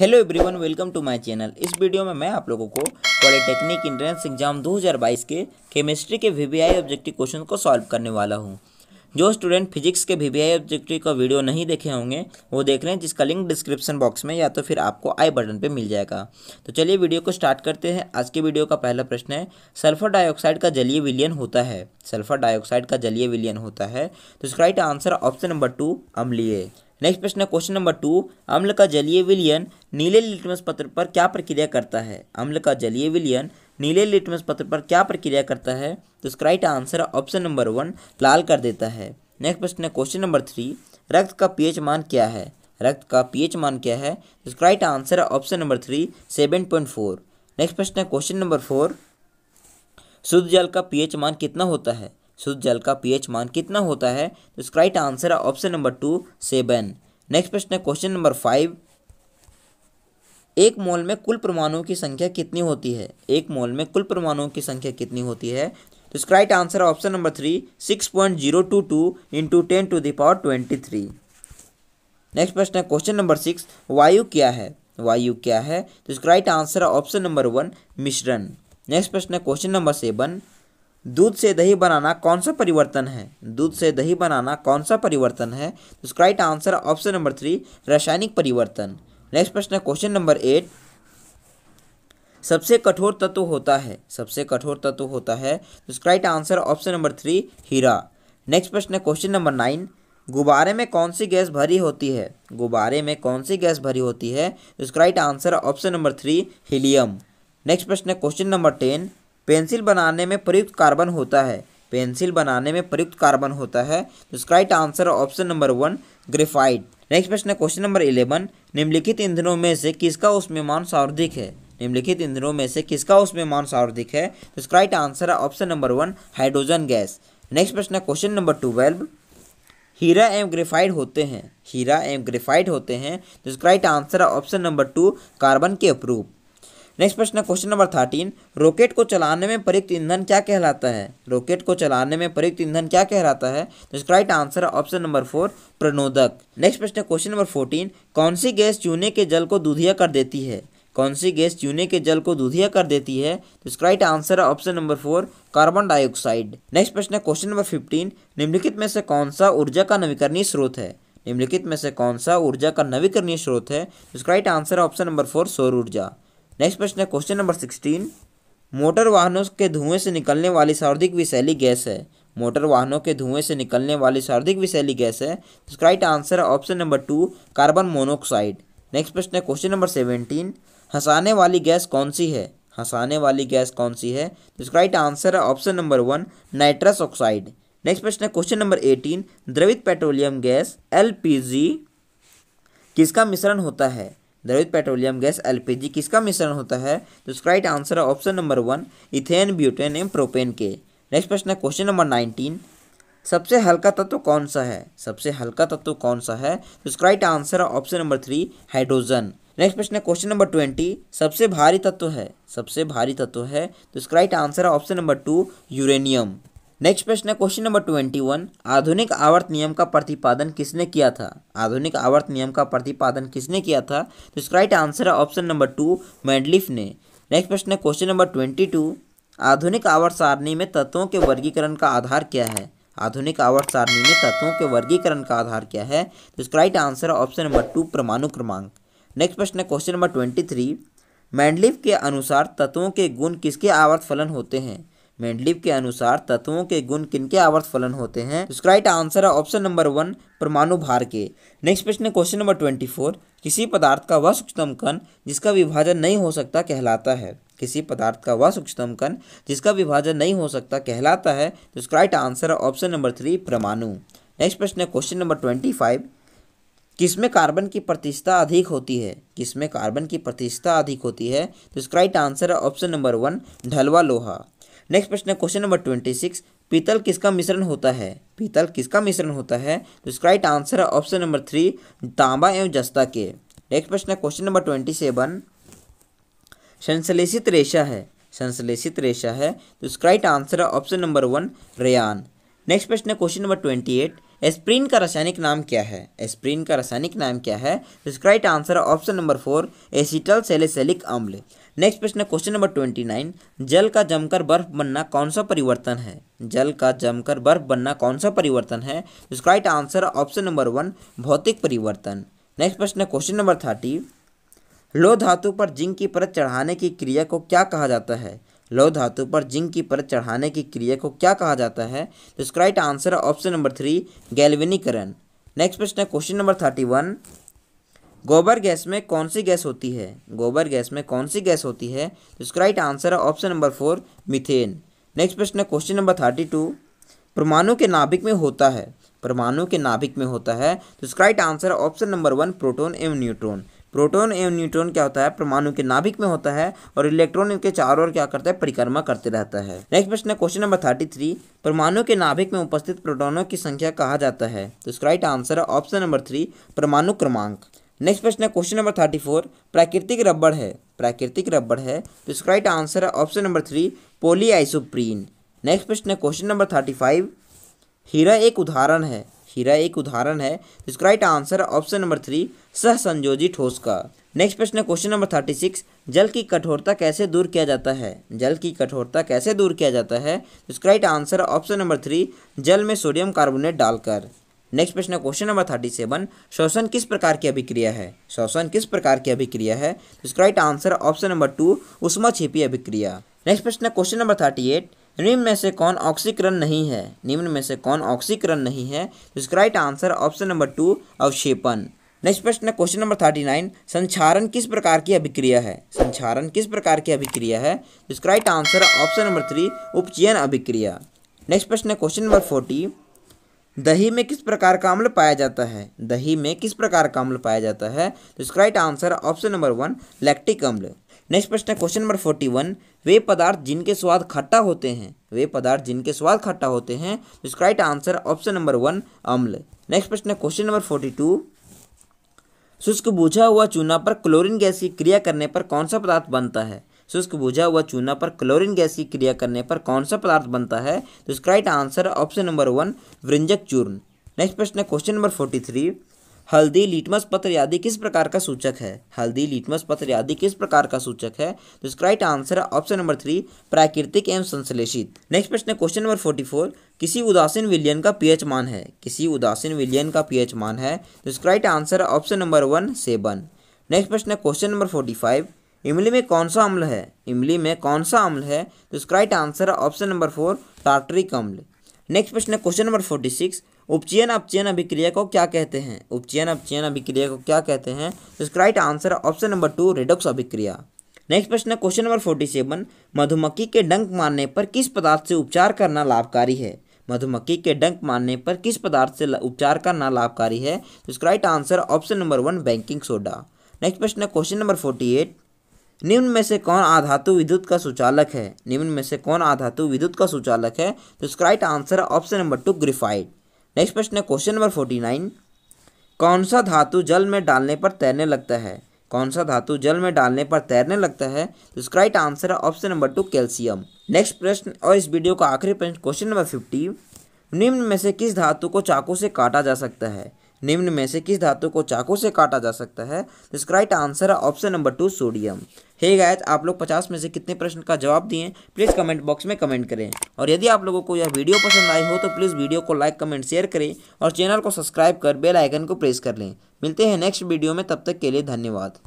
hello everyone welcome to my channel इस video में मैं आप लोगों को पॉलिटेक्निक इंट्रेंस एग्जाम 2022 के केमिस्ट्री के वीवीआई ऑब्जेक्टिव क्वेश्चन को सॉल्व करने वाला हूं जो स्टूडेंट फिजिक्स के वीवीआई ऑब्जेक्टिव का वीडियो नहीं देखे होंगे वो देख लें जिसका लिंक डिस्क्रिप्शन बॉक्स में या तो फिर आपको आई बटन पर मिल जाएगा तो चलिए वीडियो को स्टार्ट करते हैं आज के वीडियो का पहला प्रश्न है सल्फर डाइऑक्साइड का जलीय विलियन होता है सल्फर डाइऑक्साइड का जलीय विलियन होता है तो इसका right answer option number two अमलीय नेक्स्ट प्रश्न है क्वेश्चन नंबर टू अम्ल का जलीय विलियन नीले लिटमस पत्र पर क्या प्रक्रिया करता है अम्ल का जलीय विलियन नीले लिटमस पत्र पर क्या प्रक्रिया करता है तो इसका right answer option number one लाल कर देता है नेक्स्ट प्रश्न है क्वेश्चन नंबर थ्री रक्त का पीएच मान क्या है रक्त का पीएच मान क्या है तो इसका राइट आंसर है option number three seven point four next प्रश्न है क्वेश्चन नंबर फोर शुद्ध जल का पीएच मान कितना होता है शुद्ध जल का पीएच मान कितना होता है तो इसका राइट आंसर है option number two seven next प्रश्न है क्वेश्चन नंबर फाइव एक मोल में कुल परमाणुओं की संख्या कितनी होती है एक मोल में कुल परमाणुओं की संख्या कितनी होती है तो इसका राइट आंसर है option number three six point zero two two into ten to the power twenty three next प्रश्न है क्वेश्चन नंबर सिक्स वायु क्या है वायु क्या है तो इसका राइट आंसर है ऑप्शन नंबर वन मिश्रण नेक्स्ट प्रश्न है क्वेश्चन नंबर सेवन दूध से दही बनाना कौन सा परिवर्तन है दूध से दही बनाना कौन सा परिवर्तन है इसका तो right answer option number three रासायनिक परिवर्तन नेक्स्ट प्रश्न है क्वेश्चन नंबर एट सबसे कठोर तत्व होता है सबसे कठोर तत्व होता है इसका तो right answer option number three हीरा नेक्स्ट प्रश्न है क्वेश्चन नंबर नाइन गुब्बारे में कौन सी गैस भरी होती है गुब्बारे में कौन सी गैस भरी होती है इसका तो right answer option number three helium next प्रश्न है क्वेश्चन नंबर टेन पेंसिल बनाने में प्रयुक्त कार्बन होता है पेंसिल बनाने में प्रयुक्त कार्बन होता है तो इसका right answer option number one graphite next प्रश्न है क्वेश्चन नंबर इलेवन निम्नलिखित ईंधनों में से किसका उष्मीयमान सर्वाधिक है निम्नलिखित ईंधनों में से किसका मान सर्वाधिक है तो इसका राइट आंसर है option number one hydrogen gas next प्रश्न है क्वेश्चन नंबर ट्वेल्व हीरा एवं ग्रेफाइड होते हैं हीरा एवं ग्रेफाइड होते हैं तो इसका राइट आंसर है ऑप्शन नंबर टू कार्बन के अप्रूप नेक्स्ट प्रश्न क्वेश्चन नंबर थर्टीन रॉकेट को चलाने में प्रयुक्त ईंधन क्या कहलाता है रॉकेट को चलाने में प्रयुक्त ईंधन क्या कहलाता है तो इसका राइट आंसर है ऑप्शन नंबर फोर प्रणोदक नेक्स्ट प्रश्न क्वेश्चन नंबर फोर्टीन कौन सी गैस चूने के जल को दूधिया कर देती है कौन सी गैस चूने के जल को दूधिया कर देती है तो इसका राइट आंसर है option number four carbon dioxide next प्रश्न क्वेश्चन नंबर फिफ्टीन निम्नलिखित में से कौन सा ऊर्जा का नवीकरणीय स्रोत है निम्नलिखित में से कौन सा ऊर्जा का नवीकरणीय स्रोत है इसका राइट आंसर है ऑप्शन नंबर फोर सौर ऊर्जा नेक्स्ट प्रश्न है क्वेश्चन नंबर सिक्सटीन मोटर वाहनों के धुएं से निकलने वाली सर्वाधिक विशैली गैस है मोटर वाहनों के धुएं से निकलने वाली सर्वाधिक विशैली गैस है तो इसका राइट आंसर है option number two carbon monoxide next प्रश्न है क्वेश्चन नंबर सेवेंटीन हंसाने वाली गैस कौन सी है हंसाने वाली गैस कौन सी है तो इसका राइट आंसर है option number one nitrous oxide next प्रश्न है क्वेश्चन नंबर एटीन द्रवित पेट्रोलियम गैस एल किसका मिश्रण होता है द्रवित पेट्रोलियम गैस एलपीजी किसका मिश्रण होता है तो इसका राइट आंसर है option number one ethane butane एम प्रोपेन के नेक्स्ट प्रश्न है क्वेश्चन नंबर नाइनटीन सबसे हल्का तत्व कौन सा है सबसे हल्का तत्व कौन सा है तो इसका राइट आंसर है option number three hydrogen next प्रश्न है क्वेश्चन नंबर ट्वेंटी सबसे भारी तत्व है सबसे भारी तत्व है तो इसका राइट आंसर है option number two uranium next प्रश्न है क्वेश्चन नंबर ट्वेंटी वन आधुनिक आवर्त नियम का प्रतिपादन किसने किया था आधुनिक आवर्त नियम का प्रतिपादन किसने किया था तो इसका राइट आंसर है ऑप्शन नंबर टू मेडलिफ ने नेक्स्ट प्रश्न है क्वेश्चन नंबर ट्वेंटी टू आधुनिक आवर्त सारणी में तत्वों के वर्गीकरण का आधार क्या है आधुनिक आवर्त सारणी में तत्वों के वर्गीकरण का आधार क्या है तो इसका राइट आंसर है ऑप्शन नंबर टू परमाणु क्रमांक नेक्स्ट प्रश्न है question number twenty three Mendeleev के अनुसार तत्वों के गुण किसके आवर्त फलन होते हैं मेंडलिव के अनुसार तत्वों के गुण किनके आवर्त फलन होते हैं तो इसका राइट आंसर है ऑप्शन नंबर वन परमाणु भार के नेक्स्ट प्रश्न क्वेश्चन नंबर ट्वेंटी फोर किसी पदार्थ का वह सूक्ष्मतम कण जिसका विभाजन नहीं हो सकता कहलाता है किसी पदार्थ का वह सूक्ष्मतम कण जिसका विभाजन नहीं हो सकता कहलाता है तो इसका राइट आंसर है ऑप्शन नंबर थ्री परमाणु नेक्स्ट प्रश्न है क्वेश्चन नंबर ट्वेंटी फाइव किसमें कार्बन की प्रतिष्ठा अधिक होती है किसमें कार्बन की प्रतिष्ठा अधिक होती है तो इसका राइट आंसर है ऑप्शन नंबर वन ढलवा लोहा नेक्स्ट प्रश्न है क्वेश्चन नंबर ट्वेंटी सिक्स पीतल किसका मिश्रण होता है पीतल किसका मिश्रण होता है तो इसका राइट आंसर है ऑप्शन नंबर थ्री तांबा एवं जस्ता के नेक्स्ट प्रश्न है क्वेश्चन नंबर ट्वेंटी सेवन संश्लेषित रेशा है संश्लेषित रेशा है तो इसका राइट आंसर है option number one rayon next प्रश्न है question number twenty eight aspirin का रासायनिक नाम क्या है एस्प्रिन का रासायनिक नाम क्या है तो इसका राइट आंसर है option number four acetyl salicylic अम्ल नेक्स्ट प्रश्न है क्वेश्चन नंबर ट्वेंटी नाइन जल का जमकर बर्फ बनना कौन सा परिवर्तन है जल का जमकर बर्फ बनना कौन सा परिवर्तन है इसका right answer option number one भौतिक परिवर्तन नेक्स्ट प्रश्न है क्वेश्चन नंबर थर्टी लो धातु पर जिंक की परत चढ़ाने की क्रिया को क्या कहा जाता है लो धातु पर जिंक की परत चढ़ाने की क्रिया को क्या कहा जाता है तो इसका right answer option number three गैलवेनीकरण नेक्स्ट प्रश्न है क्वेश्चन नंबर थर्टी वन गोबर गैस में कौन सी गैस होती है गोबर गैस में कौन सी गैस होती है तो इसका राइट आंसर है option number four methane next प्रश्न है क्वेश्चन नंबर थर्टी टू परमाणु के नाभिक में होता है परमाणु के नाभिक में होता है तो इसका राइट आंसर है ऑप्शन नंबर वन प्रोटोन एवं न्यूट्रॉन प्रोटोन एवं न्यूट्रॉन क्या होता है परमाणु के नाभिक में होता है और इलेक्ट्रॉन इनके चारों ओर क्या करता है परिक्रमा करते रहता है नेक्स्ट प्रश्न है क्वेश्चन नंबर थर्टी थ्री परमाणु के नाभिक में उपस्थित प्रोटोनों की संख्या कहा जाता है तो इसका राइट आंसर है ऑप्शन नंबर थ्री परमाणु क्रमांक नेक्स्ट प्रश्न है क्वेश्चन नंबर थर्टी फोर प्राकृतिक रबड़ है प्राकृतिक रबड़ है तो इसका राइट आंसर है option number three poly isoprene next प्रश्न है क्वेश्चन नंबर थर्टी फाइव हीरा एक उदाहरण है हीरा एक उदाहरण है तो इसका राइट आंसर है ऑप्शन नंबर थ्री सह संजोजी ठोस का नेक्स्ट प्रश्न है क्वेश्चन नंबर थर्टी सिक्स जल की कठोरता कैसे दूर किया जाता है जल की कठोरता कैसे दूर किया जाता है इसका राइट आंसर है ऑप्शन नंबर थ्री जल में सोडियम कार्बोनेट डालकर नेक्स्ट प्रश्न है क्वेश्चन नंबर थर्टी सेवन श्वसन किस प्रकार की अभिक्रिया है श्वसन किस प्रकार की अभिक्रिया है इसका right answer option number two उष्मा छिपी अभिक्रिया नेक्स्ट प्रश्न क्वेश्चन नंबर थर्टी एट निम्न में से कौन ऑक्सीकरण नहीं है निम्न में से कौन ऑक्सीकरण नहीं है इसका right answer option number two अवक्षेपण नेक्स्ट प्रश्न क्वेश्चन नंबर थर्टी नाइन संचारण किस प्रकार की अभिक्रिया है संचारण किस प्रकार की अभिक्रिया है इसका right answer option number three उपचयन अभिक्रिया नेक्स्ट प्रश्न है क्वेश्चन नंबर फोर्टी दही में किस प्रकार का अम्ल पाया जाता है दही में किस प्रकार का अम्ल पाया जाता है तो इसका right answer option number one lactic अम्ल नेक्स्ट प्रश्न है क्वेश्चन नंबर फोर्टी वन वे पदार्थ जिनके स्वाद खट्टा होते हैं वे पदार्थ जिनके स्वाद खट्टा होते हैं तो इसका right answer option number one अम्ल नेक्स्ट प्रश्न है क्वेश्चन नंबर फोर्टी टू शुष्क बुझा हुआ चूना पर क्लोरिन गैस की क्रिया करने पर कौन सा पदार्थ बनता है शुष्क बुझा हुआ चूना पर क्लोरीन गैस की क्रिया करने पर कौन सा पदार्थ बनता है तो इसका right answer option number one वृंजक चूर्ण नेक्स्ट प्रश्न है क्वेश्चन नंबर फोर्टी थ्री हल्दी लिटमस पत्र आदि किस प्रकार का सूचक है हल्दी लिटमस पत्र आदि किस प्रकार का सूचक है तो इसका राइट आंसर है ऑप्शन नंबर थ्री प्राकृतिक एवं संश्लेषित नेक्स्ट प्रश्न है क्वेश्चन नंबर फोर्टी फोर किसी उदासीन विलियन का पीएच मान है किसी उदासीन विलियन का पीएच मान है तो इसका राइट आंसर है option number one seven next प्रश्न है क्वेश्चन नंबर फोर्टी फाइव इमली में कौन सा अम्ल है इमली में कौन सा अम्ल है तो इसका राइट आंसर है ऑप्शन नंबर फोर टार्टरिक अम्ल नेक्स्ट प्रश्न है क्वेश्चन नंबर फोर्टी सिक्स उपचयन अपचयन अभिक्रिया को क्या कहते हैं उपचयन अपचयन अभिक्रिया को क्या कहते हैं तो इसका राइट आंसर है ऑप्शन नंबर टू रिडोक्स अभिक्रिया नेक्स्ट प्रश्न है क्वेश्चन नंबर फोर्टी सेवन मधुमक्खी के डंक मारने पर किस पदार्थ से उपचार करना लाभकारी है मधुमक्खी के डंक मारने पर किस पदार्थ से उपचार करना लाभकारी है तो इसका right answer option number one banking soda next प्रश्न है क्वेश्चन नंबर फोर्टी एट निम्न में से कौन आधातु विद्युत का सुचालक है निम्न में से कौन आधातु विद्युत का सुचालक है तो इसका राइट आंसर है option number two graphite next प्रश्न है क्वेश्चन नंबर फोर्टी नाइन कौन सा धातु जल में डालने पर तैरने लगता है कौन सा धातु जल में डालने पर तैरने लगता है तो इसका राइट आंसर है option number two calcium next प्रश्न और इस वीडियो का आखिरी प्रश्न क्वेश्चन नंबर फिफ्टी निम्न में से किस धातु को चाकू से काटा जा सकता है निम्न में से किस धातु को चाकू से काटा जा सकता है इसका राइट आंसर है ऑप्शन नंबर टू सोडियम हे गायत आप लोग पचास में से कितने प्रश्न का जवाब दिए प्लीज़ कमेंट बॉक्स में कमेंट करें और यदि आप लोगों को यह वीडियो पसंद आई हो तो प्लीज़ वीडियो को लाइक कमेंट शेयर करें और चैनल को सब्सक्राइब कर बेल आइकन को प्रेस कर लें मिलते हैं नेक्स्ट वीडियो में तब तक के लिए धन्यवाद